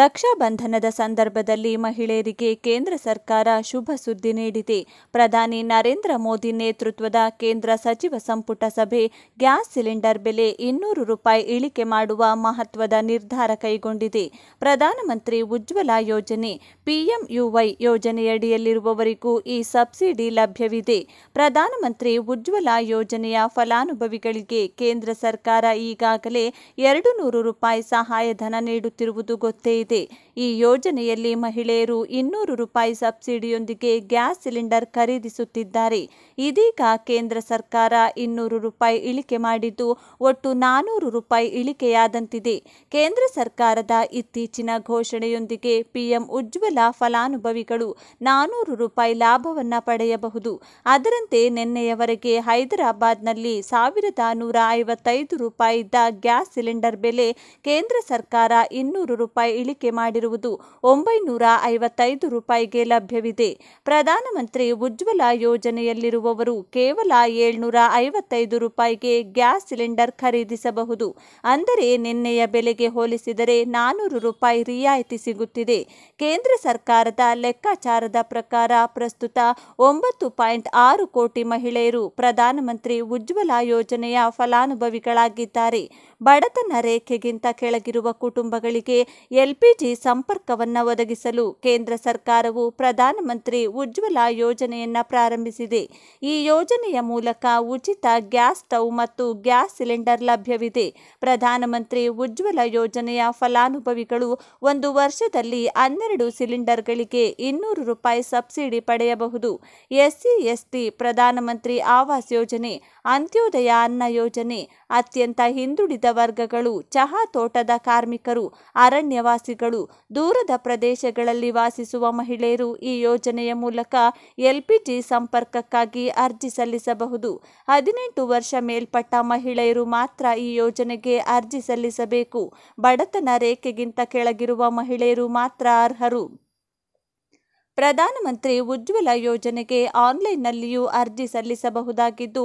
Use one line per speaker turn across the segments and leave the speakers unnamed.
ರಕ್ಷಾ ಬಂಧನದ ಸಂದರ್ಭದಲ್ಲಿ ಮಹಿಳೆಯರಿಗೆ ಕೇಂದ್ರ ಸರ್ಕಾರ ಶುಭ ಸುದ್ದಿ ನೀಡಿದೆ ಪ್ರಧಾನಿ ನರೇಂದ್ರ ಮೋದಿ ನೇತೃತ್ವದ ಕೇಂದ್ರ ಸಚಿವ ಸಂಪುಟ ಸಭೆ ಗ್ಯಾಸ್ ಸಿಲಿಂಡರ್ ಬೆಲೆ ಇನ್ನೂರು ರೂಪಾಯಿ ಇಳಿಕೆ ಮಾಡುವ ಮಹತ್ವದ ನಿರ್ಧಾರ ಕೈಗೊಂಡಿದೆ ಪ್ರಧಾನಮಂತ್ರಿ ಉಜ್ವಲ ಯೋಜನೆ ಪಿಎಂಯುವೈ ಯೋಜನೆಯಡಿಯಲ್ಲಿರುವವರಿಗೂ ಈ ಸಬ್ಸಿಡಿ ಲಭ್ಯವಿದೆ ಪ್ರಧಾನಮಂತ್ರಿ ಉಜ್ವಲ ಯೋಜನೆಯ ಫಲಾನುಭವಿಗಳಿಗೆ ಕೇಂದ್ರ ಸರ್ಕಾರ ಈಗಾಗಲೇ ಎರಡು ನೂರು ರೂಪಾಯಿ ಸಹಾಯಧನ ನೀಡುತ್ತಿರುವುದು ಗೊತ್ತೇ ಇದೆ ಈ ಯೋಜನೆಯಲ್ಲಿ ಮಹಿಳೆಯರು ಇನ್ನೂರು ರೂಪಾಯಿ ಸಬ್ಸಿಡಿಯೊಂದಿಗೆ ಗ್ಯಾಸ್ ಸಿಲಿಂಡರ್ ಖರೀದಿಸುತ್ತಿದ್ದಾರೆ ಇದೀಗ ಕೇಂದ್ರ ಸರ್ಕಾರ ಇನ್ನೂರು ರೂಪಾಯಿ ಇಳಿಕೆ ಮಾಡಿದ್ದು ಒಟ್ಟು ನಾನೂರು ರೂಪಾಯಿ ಇಳಿಕೆಯಾದಂತಿದೆ ಕೇಂದ್ರ ಸರ್ಕಾರದ ಇತ್ತೀಚಿನ ಘೋಷಣೆಯೊಂದಿಗೆ ಪಿಎಂ ಉಜ್ವಲ ಫಲಾನುಭವಿಗಳು ನಾನೂರು ರೂಪಾಯಿ ಲಾಭವನ್ನ ಪಡೆಯಬಹುದು ಅದರಂತೆ ನಿನ್ನೆಯವರೆಗೆ ಹೈದರಾಬಾದ್ನಲ್ಲಿ ಸಾವಿರದ ನೂರ ಐವತ್ತೈದು ರೂಪಾಯಿ ಇದ್ದ ಗ್ಯಾಸ್ ಸಿಲಿಂಡರ್ ಬೆಲೆ ಕೇಂದ್ರ ಸರ್ಕಾರ ಇನ್ನೂರು ರೂಪಾಯಿ ಇಳಿಕೆ ಮಾಡಿರುವುದು ಒಂಬೈನೂರ ಐವತ್ತೈದು ರೂಪಾಯಿಗೆ ಲಭ್ಯವಿದೆ ಪ್ರಧಾನಮಂತ್ರಿ ಉಜ್ವಲ ಯೋಜನೆಯಲ್ಲಿರುವವರು ಕೇವಲ ಏಳ್ನೂರ ಐವತ್ತೈದು ರೂಪಾಯಿಗೆ ಗ್ಯಾಸ್ ಸಿಲಿಂಡರ್ ಖರೀದಿಸಬಹುದು ಅಂದರೆ ನಿನ್ನೆಯ ಬೆಲೆಗೆ ಹೋಲಿಸಿದರೆ ನಾನೂರು ರೂಪಾಯಿ ರಿಯಾಯಿತಿ ಸಿಗುತ್ತಿದೆ ಕೇಂದ್ರ ಸರ್ಕಾರದ ಲೆಕ್ಕಾಚಾರದ ಪ್ರಕಾರ ಪ್ರಸ್ತುತ ಒಂಬತ್ತು ಪಾಯಿಂಟ್ ಆರು ಕೋಟಿ ಮಹಿಳೆಯರು ಪ್ರಧಾನಮಂತ್ರಿ ಉಜ್ವಲ ಯೋಜನೆಯ ಫಲಾನುಭವಿಗಳಾಗಿದ್ದಾರೆ ಬಡತನ ರೇಖೆಗಿಂತ ಕೆಳಗಿರುವ ಕುಟುಂಬಗಳಿಗೆ ಎಲ್ ಎಲ್ಪಿಜಿ ಸಂಪರ್ಕವನ್ನು ಒದಗಿಸಲು ಕೇಂದ್ರ ಸರ್ಕಾರವು ಪ್ರಧಾನಮಂತ್ರಿ ಉಜ್ವಲ ಯೋಜನೆಯನ್ನು ಪ್ರಾರಂಭಿಸಿದೆ ಈ ಯೋಜನೆಯ ಮೂಲಕ ಉಚಿತ ಗ್ಯಾಸ್ ಸ್ಟವ್ ಮತ್ತು ಗ್ಯಾಸ್ ಸಿಲಿಂಡರ್ ಲಭ್ಯವಿದೆ ಪ್ರಧಾನಮಂತ್ರಿ ಉಜ್ವಲ ಯೋಜನೆಯ ಫಲಾನುಭವಿಗಳು ಒಂದು ವರ್ಷದಲ್ಲಿ ಹನ್ನೆರಡು ಸಿಲಿಂಡರ್ಗಳಿಗೆ ಇನ್ನೂರು ರೂಪಾಯಿ ಸಬ್ಸಿಡಿ ಪಡೆಯಬಹುದು ಎಸ್ಸಿ ಎಸ್ಟಿ ಪ್ರಧಾನಮಂತ್ರಿ ಆವಾಸ್ ಯೋಜನೆ ಅಂತ್ಯೋದಯ ಅನ್ನ ಯೋಜನೆ ಅತ್ಯಂತ ಹಿಂದುಳಿದ ವರ್ಗಗಳು ಚಹಾ ತೋಟದ ಕಾರ್ಮಿಕರು ಅರಣ್ಯವಾಸಿ ನಿವಾಸಿಗಳು ದೂರದ ಪ್ರದೇಶಗಳಲ್ಲಿ ವಾಸಿಸುವ ಮಹಿಳೆಯರು ಈ ಯೋಜನೆಯ ಮೂಲಕ ಎಲ್ಪಿಜಿ ಸಂಪರ್ಕಕ್ಕಾಗಿ ಅರ್ಜಿ ಸಲ್ಲಿಸಬಹುದು ಹದಿನೆಂಟು ವರ್ಷ ಮೇಲ್ಪಟ್ಟ ಮಹಿಳೆಯರು ಮಾತ್ರ ಈ ಯೋಜನೆಗೆ ಅರ್ಜಿ ಸಲ್ಲಿಸಬೇಕು ಬಡತನ ರೇಖೆಗಿಂತ ಕೆಳಗಿರುವ ಮಹಿಳೆಯರು ಮಾತ್ರ ಅರ್ಹರು ಪ್ರಧಾನಮಂತ್ರಿ ಉಜ್ವಲ ಯೋಜನೆಗೆ ಆನ್ಲೈನ್ನಲ್ಲಿಯೂ ಅರ್ಜಿ ಸಲ್ಲಿಸಬಹುದಾಗಿದ್ದು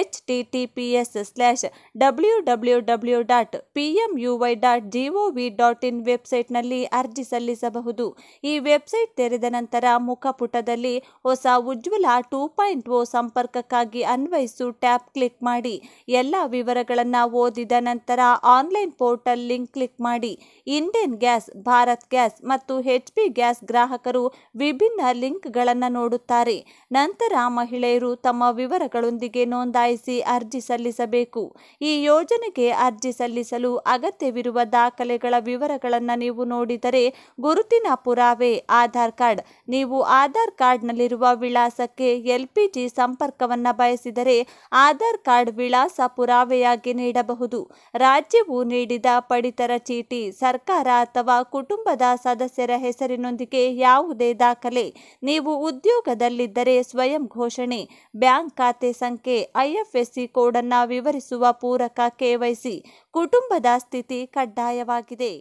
H T T P S slash W W W dot P M U Y dot GOV dot in ವೆಬ್ಸೈಟ್ನಲ್ಲಿ ಅರ್ಜಿ ಸಲ್ಲಿಸಬಹುದು ಈ ವೆಬ್ಸೈಟ್ ತೆರೆದ ನಂತರ ಮುಖಪುಟದಲ್ಲಿ ಹೊಸ ಉಜ್ವಲ ಟೂ ಪಾಯಿಂಟ್ ಓ ಸಂಪರ್ಕಕ್ಕಾಗಿ ಅನ್ವಯಿಸು ಟ್ಯಾಪ್ ಕ್ಲಿಕ್ ಮಾಡಿ ಎಲ್ಲ ವಿವರಗಳನ್ನು ಓದಿದ ನಂತರ ಆನ್ಲೈನ್ ಪೋರ್ಟಲ್ ಲಿಂಕ್ ಕ್ಲಿಕ್ ಮಾಡಿ ಇಂಡಿಯನ್ ಗ್ಯಾಸ್ ಭಾರತ್ ಗ್ಯಾಸ್ ಮತ್ತು ಎಚ್ ಪಿ ಗ್ಯಾಸ್ ಗ್ರಾಹಕರು ವಿಭಿನ್ನ ಲಿಂಕ್ಗಳನ್ನು ನೋಡುತ್ತಾರೆ ನಂತರ ಮಹಿಳೆಯರು ತಮ್ಮ ವಿವರಗಳೊಂದಿಗೆ ನೋಂದಾಯಿಸಿ ಅರ್ಜಿ ಸಲ್ಲಿಸಬೇಕು ಈ ಯೋಜನೆಗೆ ಅರ್ಜಿ ಸಲ್ಲಿಸಲು ಅಗತ್ಯವಿರುವ ದಾಖಲೆಗಳ ವಿವರಗಳನ್ನು ನೀವು ನೋಡಿದರೆ ಗುರುತಿನ ಪುರಾವೆ ಆಧಾರ್ ಕಾರ್ಡ್ ನೀವು ಆಧಾರ್ ಕಾರ್ಡ್ನಲ್ಲಿರುವ ವಿಳಾಸಕ್ಕೆ ಎಲ್ಪಿಜಿ ಸಂಪರ್ಕವನ್ನು ಬಯಸಿದರೆ ಆಧಾರ್ ಕಾರ್ಡ್ ವಿಳಾಸ ಪುರಾವೆಯಾಗಿ ನೀಡಬಹುದು ರಾಜ್ಯವು ನೀಡಿದ ಪಡಿತರ ಚೀಟಿ ಸರ್ಕಾರ ಅಥವಾ ಕುಟುಂಬದ ಸದಸ್ಯರ ಹೆಸರಿನೊಂದಿಗೆ ಯಾವುದೇ ದಾಖಲೆ ದಾಖಲೆ ನೀವು ಉದ್ಯೋಗದಲ್ಲಿದ್ದರೆ ಸ್ವಯಂ ಘೋಷಣೆ ಬ್ಯಾಂಕ್ ಖಾತೆ ಸಂಖ್ಯೆ ಐಎಫ್ಎಸ್ಸಿ ಕೋಡನ್ನು ವಿವರಿಸುವ ಪೂರಕ ಕೆವೈಸಿ ಕುಟುಂಬದ ಸ್ಥಿತಿ ಕಡ್ಡಾಯವಾಗಿದೆ